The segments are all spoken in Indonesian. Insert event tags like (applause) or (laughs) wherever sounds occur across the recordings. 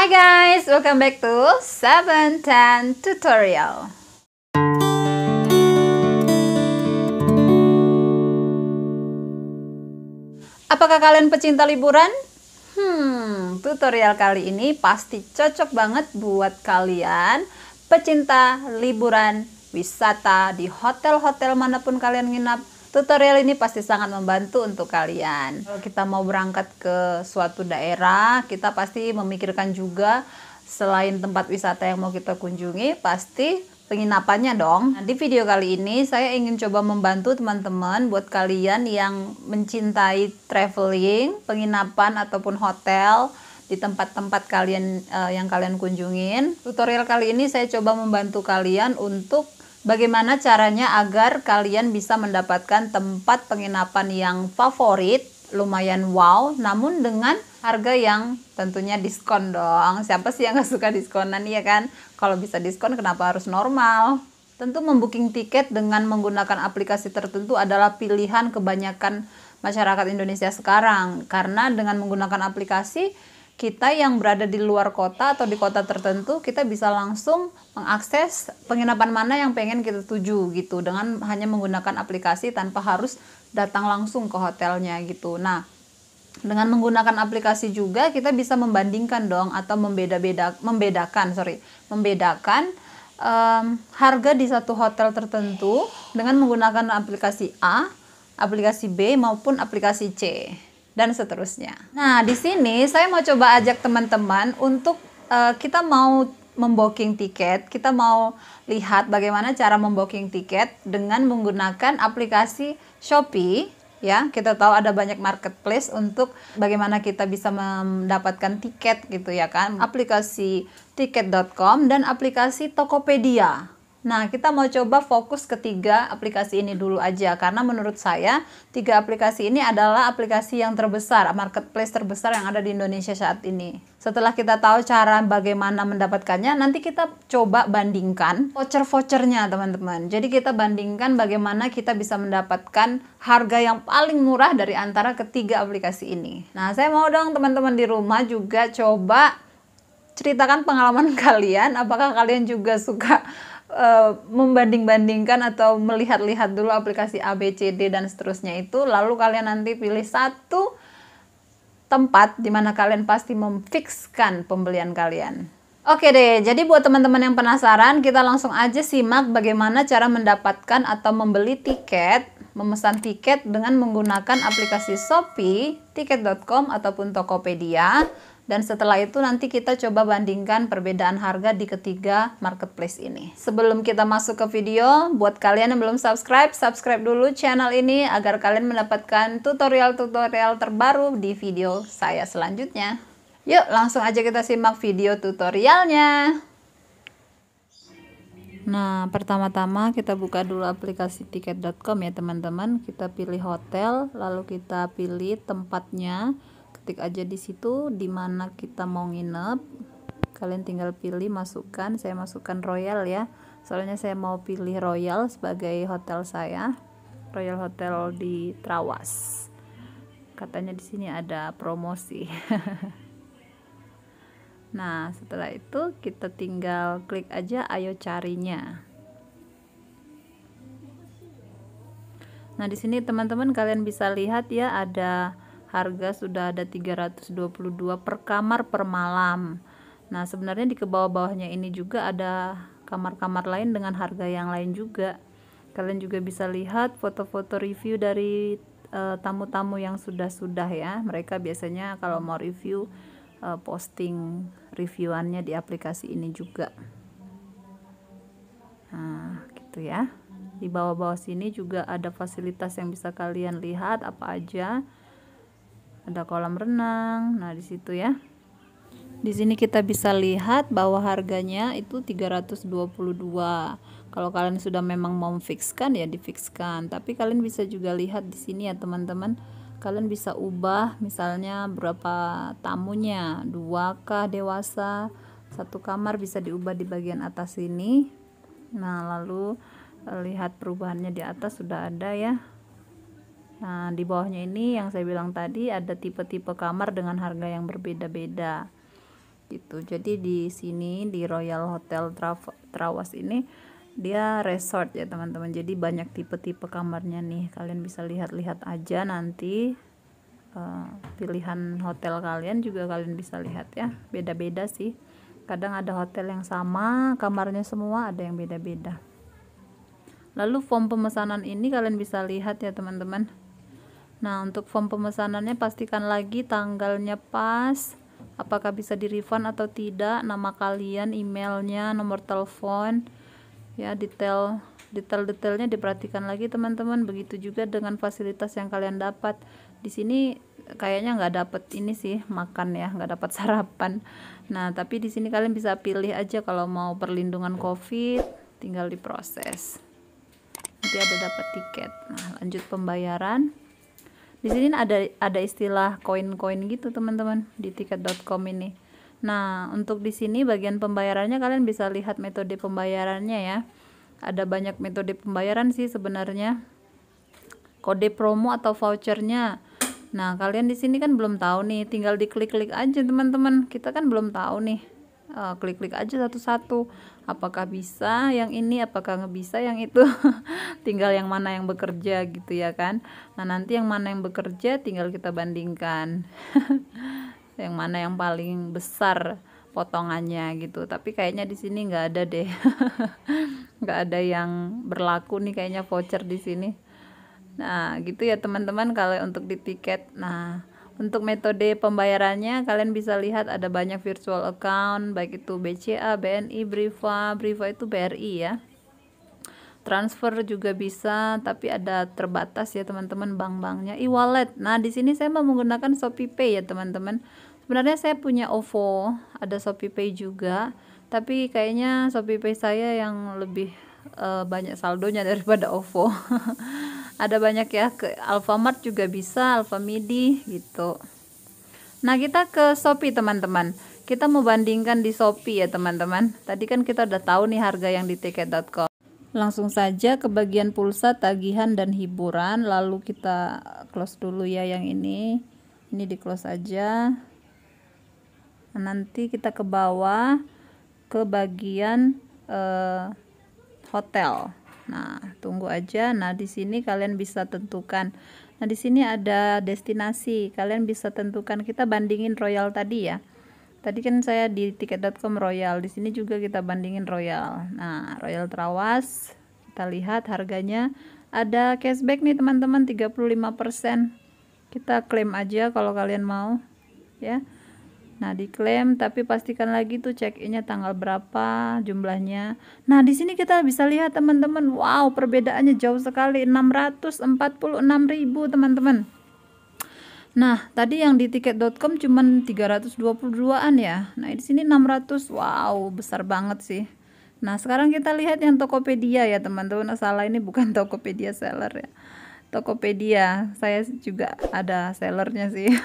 Hi guys, welcome back to 710 tutorial. Apakah kalian pecinta liburan? Hmm, tutorial kali ini pasti cocok banget buat kalian pecinta liburan wisata di hotel-hotel manapun kalian nginap Tutorial ini pasti sangat membantu untuk kalian. Kalau kita mau berangkat ke suatu daerah, kita pasti memikirkan juga selain tempat wisata yang mau kita kunjungi, pasti penginapannya dong. Nah, di video kali ini saya ingin coba membantu teman-teman buat kalian yang mencintai traveling, penginapan ataupun hotel di tempat-tempat kalian uh, yang kalian kunjungin. Tutorial kali ini saya coba membantu kalian untuk Bagaimana caranya agar kalian bisa mendapatkan tempat penginapan yang favorit, lumayan wow, namun dengan harga yang tentunya diskon dong. Siapa sih yang gak suka diskonan ya kan? Kalau bisa diskon kenapa harus normal? Tentu membooking tiket dengan menggunakan aplikasi tertentu adalah pilihan kebanyakan masyarakat Indonesia sekarang. Karena dengan menggunakan aplikasi, kita yang berada di luar kota atau di kota tertentu kita bisa langsung mengakses penginapan mana yang pengen kita tuju gitu dengan hanya menggunakan aplikasi tanpa harus datang langsung ke hotelnya gitu. Nah, dengan menggunakan aplikasi juga kita bisa membandingkan dong atau membeda-beda membedakan sorry membedakan um, harga di satu hotel tertentu dengan menggunakan aplikasi A, aplikasi B maupun aplikasi C dan seterusnya. Nah, di sini saya mau coba ajak teman-teman untuk uh, kita mau memboking tiket, kita mau lihat bagaimana cara memboking tiket dengan menggunakan aplikasi Shopee ya kita tahu ada banyak marketplace untuk bagaimana kita bisa mendapatkan tiket gitu ya kan aplikasi tiket.com dan aplikasi Tokopedia Nah, kita mau coba fokus ke tiga aplikasi ini dulu aja, karena menurut saya tiga aplikasi ini adalah aplikasi yang terbesar, marketplace terbesar yang ada di Indonesia saat ini. Setelah kita tahu cara bagaimana mendapatkannya, nanti kita coba bandingkan voucher-vouchernya, teman-teman. Jadi kita bandingkan bagaimana kita bisa mendapatkan harga yang paling murah dari antara ketiga aplikasi ini. Nah, saya mau dong teman-teman di rumah juga coba ceritakan pengalaman (laughs) kalian, apakah kalian juga suka Eh, membanding-bandingkan atau melihat-lihat dulu aplikasi A, B, C, D dan seterusnya itu lalu kalian nanti pilih satu tempat di mana kalian pasti memfixkan pembelian kalian. Oke deh, jadi buat teman-teman yang penasaran, kita langsung aja simak bagaimana cara mendapatkan atau membeli tiket, memesan tiket dengan menggunakan aplikasi Shopee, tiket.com ataupun Tokopedia dan setelah itu nanti kita coba bandingkan perbedaan harga di ketiga marketplace ini. Sebelum kita masuk ke video, buat kalian yang belum subscribe, subscribe dulu channel ini agar kalian mendapatkan tutorial-tutorial terbaru di video saya selanjutnya. Yuk langsung aja kita simak video tutorialnya. Nah, pertama-tama kita buka dulu aplikasi tiket.com ya teman-teman. Kita pilih hotel, lalu kita pilih tempatnya ketik aja di situ di mana kita mau nginep kalian tinggal pilih masukkan saya masukkan royal ya soalnya saya mau pilih royal sebagai hotel saya royal hotel di Trawas katanya di sini ada promosi (laughs) nah setelah itu kita tinggal klik aja ayo carinya Nah, di sini teman-teman kalian bisa lihat ya ada harga sudah ada 322 per kamar per malam nah sebenarnya di kebawah bawahnya ini juga ada kamar-kamar lain dengan harga yang lain juga kalian juga bisa lihat foto-foto review dari eh, tamu-tamu uh, yang sudah-sudah ya mereka biasanya kalau mau review uh, posting reviewannya di aplikasi ini juga nah gitu ya di bawah-bawah sini juga ada fasilitas yang bisa kalian lihat apa aja ada kolam renang nah di situ ya di sini kita bisa lihat bahwa harganya itu 322 kalau kalian sudah memang mau fixkan ya difixkan tapi kalian bisa juga lihat di sini ya teman-teman kalian bisa ubah misalnya berapa tamunya dua kah dewasa satu kamar bisa diubah di bagian atas ini. nah lalu eh, lihat perubahannya di atas sudah ada ya Nah, di bawahnya ini yang saya bilang tadi ada tipe-tipe kamar dengan harga yang berbeda-beda. Gitu. Jadi di sini di Royal Hotel Trawas ini dia resort ya, teman-teman. Jadi banyak tipe-tipe kamarnya nih. Kalian bisa lihat-lihat aja nanti eh, pilihan hotel kalian juga kalian bisa lihat ya. Beda-beda sih. Kadang ada hotel yang sama kamarnya semua, ada yang beda-beda. Lalu form pemesanan ini kalian bisa lihat ya, teman-teman Nah, untuk form pemesanannya pastikan lagi tanggalnya pas, apakah bisa di-refund atau tidak, nama kalian, emailnya, nomor telepon, ya detail detail-detailnya diperhatikan lagi teman-teman. Begitu juga dengan fasilitas yang kalian dapat. Di sini kayaknya nggak dapat ini sih makan ya, nggak dapat (laughs) sarapan. Nah, tapi di sini kalian bisa pilih aja kalau mau perlindungan COVID, tinggal diproses. Nanti ada dapat tiket. Nah, lanjut pembayaran di sini ada ada istilah koin-koin gitu teman-teman di tiket.com ini nah untuk di sini bagian pembayarannya kalian bisa lihat metode pembayarannya ya ada banyak metode pembayaran sih sebenarnya kode promo atau vouchernya nah kalian di sini kan belum tahu nih tinggal diklik-klik aja teman-teman kita kan belum tahu nih Eh, klik-klik aja satu-satu apakah bisa yang ini apakah nggak bisa yang itu (laughs) tinggal yang mana yang bekerja gitu ya kan nah nanti yang mana yang bekerja tinggal kita bandingkan (laughs) yang mana yang paling besar potongannya gitu tapi kayaknya di sini nggak ada deh (laughs) nggak ada yang berlaku nih kayaknya voucher di sini nah gitu ya teman-teman kalau untuk di tiket nah untuk metode pembayarannya, kalian bisa lihat ada banyak virtual account, baik itu BCA, BNI, Briva, Briva itu BRI ya. Transfer juga bisa, tapi ada terbatas ya teman-teman bank-banknya. E-wallet. Nah, di sini saya mau menggunakan ShopeePay ya teman-teman. Sebenarnya saya punya OVO, ada ShopeePay juga, tapi kayaknya ShopeePay saya yang lebih uh, banyak saldonya (laughs) daripada OVO ada banyak ya ke Alfamart juga bisa Alfamidi gitu nah kita ke Shopee teman-teman kita mau bandingkan di Shopee ya teman-teman tadi kan kita udah tahu nih harga yang di tiket.com langsung saja ke bagian pulsa tagihan dan hiburan lalu kita close dulu ya yang ini ini di close aja nah, nanti kita ke bawah ke bagian eh, hotel Nah, tunggu aja. Nah, di sini kalian bisa tentukan. Nah, di sini ada destinasi. Kalian bisa tentukan kita bandingin royal tadi ya. Tadi kan saya di tiket.com royal. Di sini juga kita bandingin royal. Nah, royal Trawas kita lihat harganya ada cashback nih teman-teman 35%. Kita klaim aja kalau kalian mau ya. Nah, diklaim tapi pastikan lagi tuh check-innya tanggal berapa, jumlahnya. Nah, di sini kita bisa lihat teman-teman, wow, perbedaannya jauh sekali, ribu teman-teman. Nah, tadi yang di tiket.com cuman 322-an ya. Nah, di sini 600. Wow, besar banget sih. Nah, sekarang kita lihat yang Tokopedia ya, teman-teman. Nah, salah ini bukan (laughs) Tokopedia seller ya. Tokopedia, saya juga ada sellernya sih. (laughs)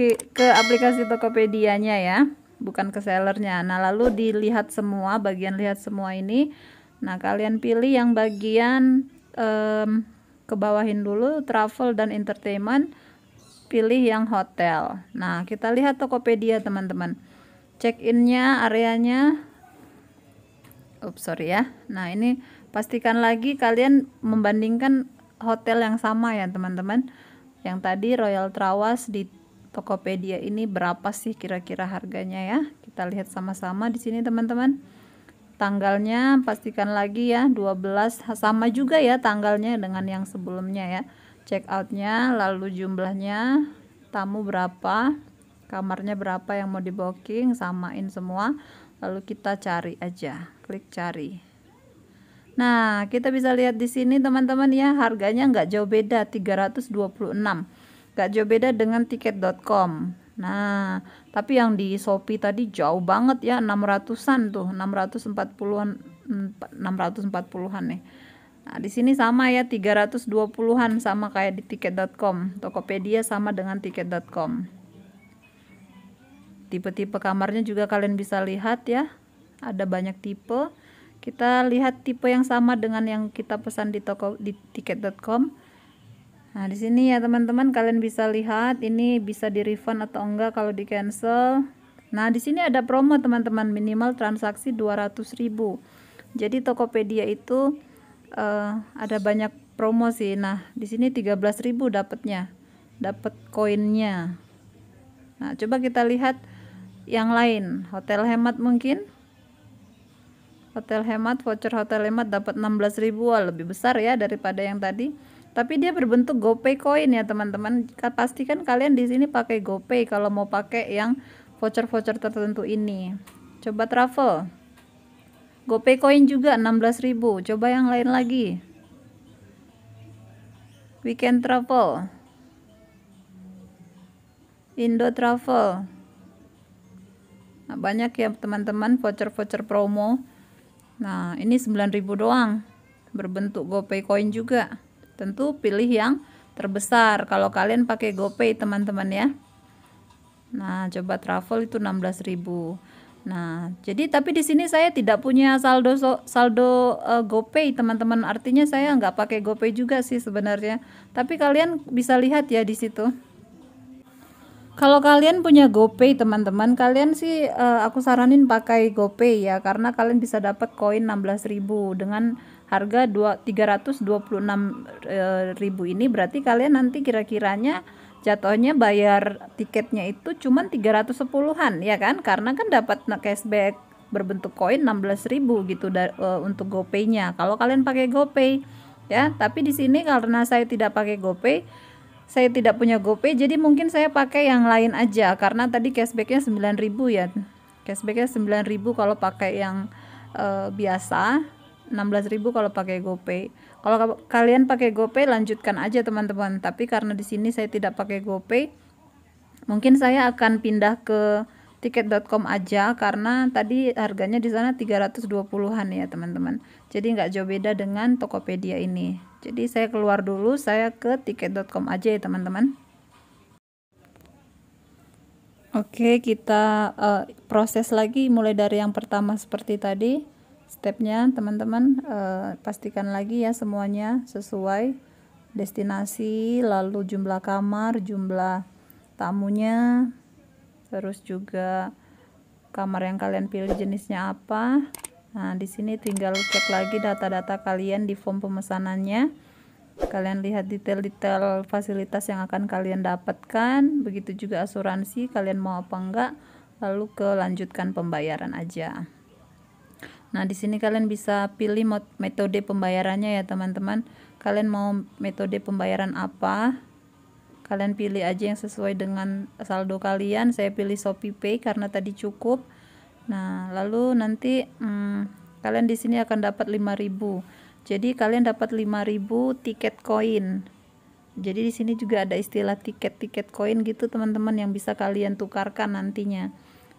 ke, ke aplikasi Tokopedia-nya ya, bukan ke sellernya. Nah, lalu dilihat semua, bagian lihat semua ini. Nah, kalian pilih yang bagian um, ke bawahin dulu travel dan entertainment, pilih yang hotel. Nah, kita lihat Tokopedia, teman-teman. Check-in-nya, areanya. Ups, sorry ya. Nah, ini pastikan lagi kalian membandingkan hotel yang sama ya, teman-teman yang tadi Royal Trawas di Tokopedia ini berapa sih kira-kira harganya ya. Kita lihat sama-sama di sini teman-teman. Tanggalnya pastikan lagi ya 12 sama juga ya tanggalnya dengan yang sebelumnya ya. Check outnya lalu jumlahnya tamu berapa, kamarnya berapa yang mau di samain semua lalu kita cari aja. Klik cari. Nah, kita bisa lihat di sini teman-teman ya harganya nggak jauh beda 326 Gak jauh beda dengan tiket.com. Nah, tapi yang di Shopee tadi jauh banget ya 600-an tuh, 640-an 640-an nih. Nah, di sini sama ya 320-an sama kayak di tiket.com. Tokopedia sama dengan tiket.com. Tipe-tipe kamarnya juga kalian bisa lihat ya. Ada banyak tipe. Kita lihat tipe yang sama dengan yang kita pesan di toko di tiket.com Nah, di sini ya teman-teman kalian bisa lihat ini bisa di refund atau enggak kalau di cancel. Nah, di sini ada promo teman-teman minimal transaksi 200.000. Jadi Tokopedia itu uh, ada banyak promo sih. Nah, di sini 13.000 dapatnya. Dapat koinnya. Nah, coba kita lihat yang lain. Hotel hemat mungkin. Hotel hemat voucher hotel hemat dapat 16.000 lebih besar ya daripada yang tadi tapi dia berbentuk GoPay coin ya teman-teman pastikan kalian di sini pakai GoPay kalau mau pakai yang voucher-voucher tertentu ini coba travel GoPay coin juga 16.000 coba yang lain lagi weekend travel Indo travel nah, banyak ya teman-teman voucher-voucher promo nah ini 9.000 doang berbentuk GoPay coin juga tentu pilih yang terbesar kalau kalian pakai GoPay teman-teman ya nah coba travel itu 16.000 nah jadi tapi di sini saya tidak punya saldo saldo uh, GoPay teman-teman artinya saya nggak pakai GoPay juga sih sebenarnya tapi kalian bisa lihat ya di situ kalau kalian punya GoPay teman-teman, kalian sih uh, aku saranin pakai GoPay ya karena kalian bisa dapat koin 16.000 dengan harga 326.000 eh, ini berarti kalian nanti kira-kiranya jatuhnya bayar tiketnya itu cuman 310-an ya kan? Karena kan dapat cashback berbentuk koin 16.000 gitu uh, untuk GoPay-nya. Kalau kalian pakai GoPay ya, tapi di sini karena saya tidak pakai GoPay saya tidak punya GoPay jadi mungkin saya pakai yang lain aja karena tadi cashbacknya 9000 ya cashbacknya 9000 kalau pakai yang uh, biasa 16.000 kalau pakai GoPay kalau kalian pakai GoPay lanjutkan aja teman-teman tapi karena di sini saya tidak pakai GoPay mungkin saya akan pindah ke tiket.com aja karena tadi harganya di sana 320-an ya teman-teman jadi nggak jauh beda dengan Tokopedia ini jadi saya keluar dulu saya ke tiket.com aja ya teman-teman Oke kita uh, proses lagi mulai dari yang pertama seperti tadi stepnya teman-teman uh, pastikan lagi ya semuanya sesuai destinasi lalu jumlah kamar jumlah tamunya terus juga kamar yang kalian pilih jenisnya apa Nah, di sini tinggal cek lagi data-data kalian di form pemesanannya. Kalian lihat detail-detail fasilitas yang akan kalian dapatkan, begitu juga asuransi kalian mau apa enggak, lalu ke lanjutkan pembayaran aja. Nah, di sini kalian bisa pilih metode pembayarannya ya, teman-teman. Kalian mau metode pembayaran apa? Kalian pilih aja yang sesuai dengan saldo kalian. Saya pilih ShopeePay karena tadi cukup Nah, lalu nanti hmm, kalian di sini akan dapat 5000. Jadi kalian dapat 5000 tiket koin. Jadi di sini juga ada istilah tiket-tiket koin gitu teman-teman yang bisa kalian tukarkan nantinya.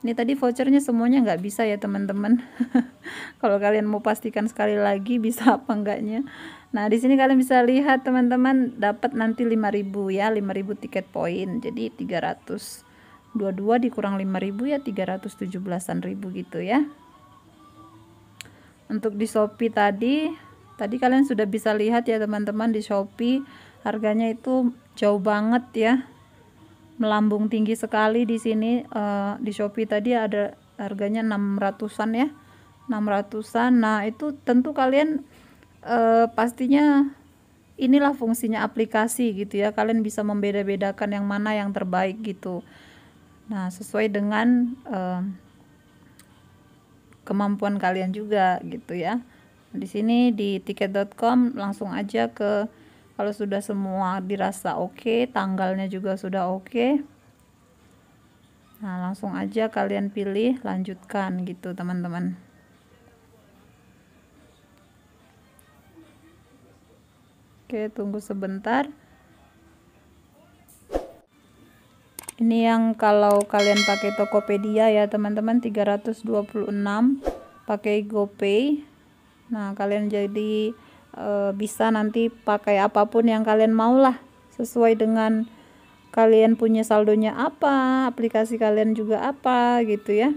Ini tadi vouchernya semuanya nggak bisa ya teman-teman. (laughs) Kalau kalian mau pastikan sekali lagi bisa apa enggaknya. Nah, di sini kalian bisa lihat teman-teman dapat nanti 5000 ya, 5000 tiket poin. Jadi 300. 22 dikurang 5000 ya 317-an ribu gitu ya untuk di Shopee tadi tadi kalian sudah bisa lihat ya teman-teman di Shopee harganya itu jauh banget ya melambung tinggi sekali di sini uh, di Shopee tadi ada harganya 600-an ya 600-an nah itu tentu kalian uh, pastinya inilah fungsinya aplikasi gitu ya kalian bisa membeda-bedakan yang mana yang terbaik gitu Nah, sesuai dengan uh, kemampuan kalian juga gitu ya. Di sini di tiket.com langsung aja ke kalau sudah semua dirasa oke, okay, tanggalnya juga sudah oke. Okay. Nah, langsung aja kalian pilih lanjutkan gitu, teman-teman. Oke, tunggu sebentar. ini yang kalau kalian pakai Tokopedia ya teman-teman 326 pakai GoPay nah kalian jadi e, bisa nanti pakai apapun yang kalian mau lah sesuai dengan kalian punya saldonya apa aplikasi kalian juga apa gitu ya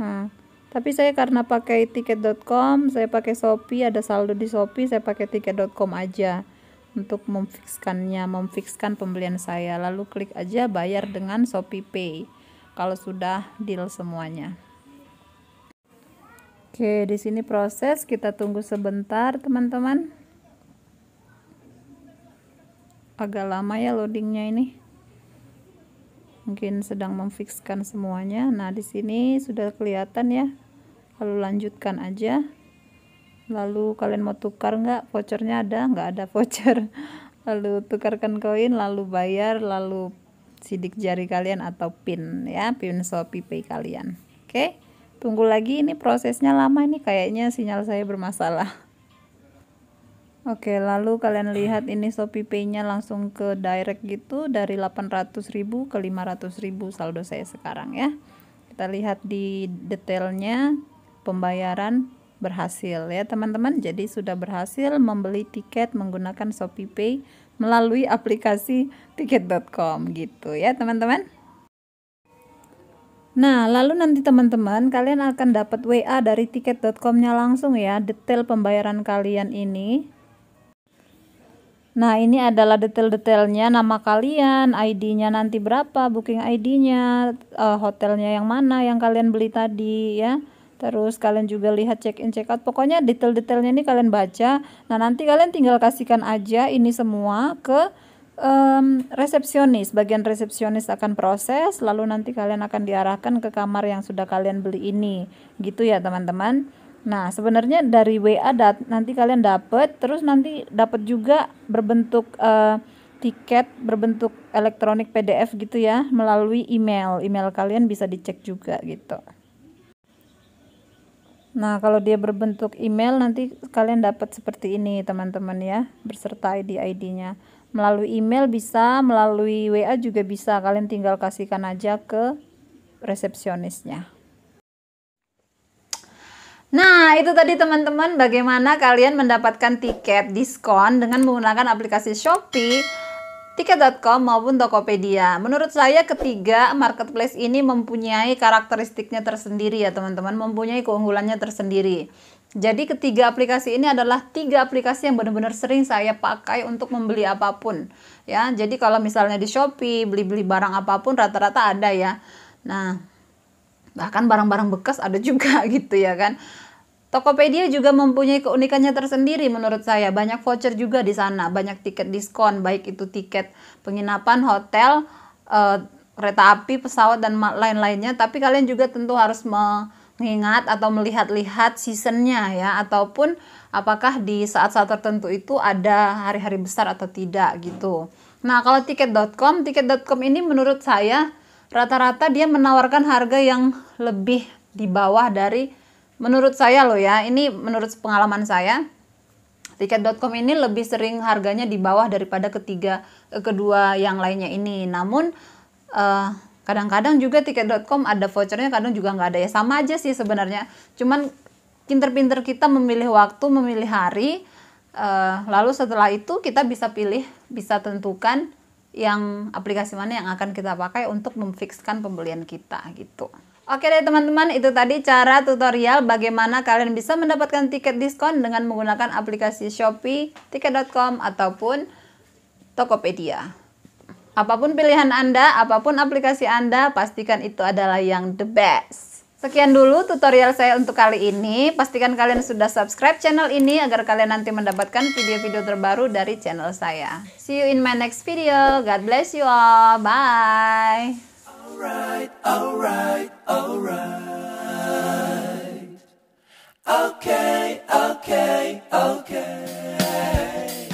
nah tapi saya karena pakai tiket.com saya pakai Shopee ada saldo di Shopee saya pakai tiket.com aja untuk memfixkannya, memfixkan pembelian saya. Lalu klik aja bayar dengan Shopee Pay kalau sudah deal semuanya. Oke, di sini proses kita tunggu sebentar, teman-teman. Agak lama ya loadingnya ini. Mungkin sedang memfixkan semuanya. Nah, di sini sudah kelihatan ya. Lalu lanjutkan aja lalu kalian mau tukar nggak vouchernya ada nggak ada voucher (laughs) lalu tukarkan koin lalu bayar lalu sidik jari kalian atau pin ya pin Shopee Pay kalian oke okay? tunggu lagi ini prosesnya lama ini kayaknya sinyal saya bermasalah (laughs) Oke, lalu kalian lihat ini Shopee Pay-nya langsung ke direct gitu dari 800.000 ke 500.000 saldo saya sekarang ya. Kita lihat di detailnya pembayaran berhasil ya teman-teman. Jadi sudah berhasil membeli tiket menggunakan ShopeePay melalui aplikasi tiket.com gitu ya teman-teman. Nah, lalu nanti teman-teman kalian akan dapat WA dari tiket.com-nya langsung ya, detail pembayaran kalian ini. Nah, ini adalah detail-detailnya, nama kalian, ID-nya nanti berapa, booking ID-nya, uh, eh, hotelnya yang mana yang kalian beli tadi ya. Terus kalian juga lihat check in check out. Pokoknya detail-detailnya ini kalian baca. Nah, nanti kalian tinggal kasihkan aja ini semua ke um, resepsionis. Bagian resepsionis akan proses, lalu nanti kalian akan diarahkan ke kamar yang sudah kalian beli ini. Gitu ya, teman-teman. Nah, sebenarnya dari WA dat nanti kalian dapat, terus nanti dapat juga berbentuk uh, tiket berbentuk elektronik PDF gitu ya melalui email. Email kalian bisa dicek juga gitu. Nah, kalau dia berbentuk email nanti kalian dapat seperti ini, teman-teman ya, berserta ID-ID-nya. Melalui email bisa, melalui WA juga bisa. Kalian tinggal kasihkan aja ke resepsionisnya. Nah, itu tadi teman-teman bagaimana kalian mendapatkan tiket diskon dengan menggunakan aplikasi Shopee Tiket.com maupun Tokopedia. Menurut saya ketiga marketplace ini mempunyai karakteristiknya tersendiri ya teman-teman, mempunyai keunggulannya tersendiri. Jadi ketiga aplikasi ini adalah tiga aplikasi yang benar-benar sering saya pakai untuk membeli apapun. Ya, jadi kalau misalnya di Shopee beli-beli barang apapun rata-rata ada ya. Nah, bahkan barang-barang bekas ada (laughs) juga gitu ya kan. Tokopedia juga mempunyai keunikannya tersendiri menurut saya. Banyak voucher juga di sana, banyak tiket diskon, baik itu tiket penginapan, hotel, e, kereta api, pesawat dan lain-lainnya. Tapi kalian juga tentu harus mengingat atau melihat-lihat seasonnya ya, ataupun apakah di saat-saat tertentu itu ada hari-hari besar atau tidak gitu. Nah kalau tiket.com, tiket.com ini menurut saya rata-rata dia menawarkan harga yang lebih di bawah dari menurut saya loh ya, ini menurut pengalaman saya, tiket.com ini lebih sering harganya di bawah daripada ketiga eh, kedua yang lainnya ini. Namun uh, kadang-kadang juga tiket.com ada vouchernya, kadang juga nggak ada ya. Sama aja sih sebenarnya. Cuman pinter-pinter kita memilih waktu, memilih hari. Uh, lalu setelah itu kita bisa pilih, bisa tentukan yang aplikasi mana yang akan kita pakai untuk memfixkan pembelian kita gitu. Oke deh teman-teman, itu tadi cara tutorial bagaimana kalian bisa mendapatkan tiket diskon dengan menggunakan aplikasi Shopee, tiket.com, ataupun Tokopedia. Apapun pilihan Anda, apapun aplikasi Anda, pastikan itu adalah yang the best. Sekian dulu tutorial saya untuk kali ini. Pastikan kalian sudah subscribe channel ini agar kalian nanti mendapatkan video-video terbaru dari channel saya. See you in my next video. God bless you all. Bye. Alright, alright, alright. Okay, okay, okay.